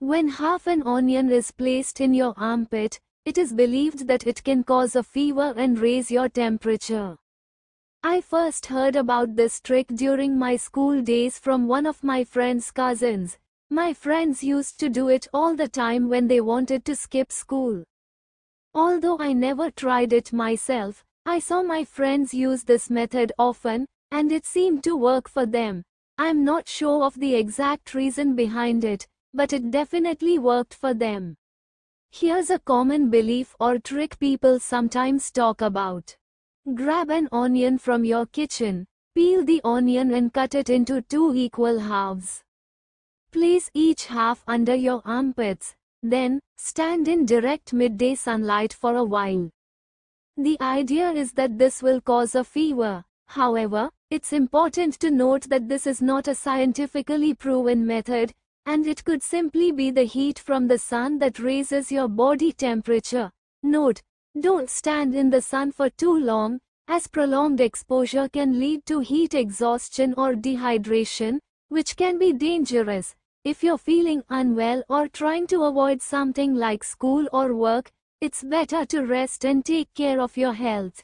When half an onion is placed in your armpit, it is believed that it can cause a fever and raise your temperature. I first heard about this trick during my school days from one of my friend's cousins. My friends used to do it all the time when they wanted to skip school. Although I never tried it myself, I saw my friends use this method often, and it seemed to work for them. I'm not sure of the exact reason behind it, but it definitely worked for them. Here's a common belief or trick people sometimes talk about. Grab an onion from your kitchen, peel the onion and cut it into two equal halves. Place each half under your armpits, then, stand in direct midday sunlight for a while. The idea is that this will cause a fever, however, it's important to note that this is not a scientifically proven method, and it could simply be the heat from the sun that raises your body temperature. Note, don't stand in the sun for too long, as prolonged exposure can lead to heat exhaustion or dehydration, which can be dangerous. If you're feeling unwell or trying to avoid something like school or work, it's better to rest and take care of your health.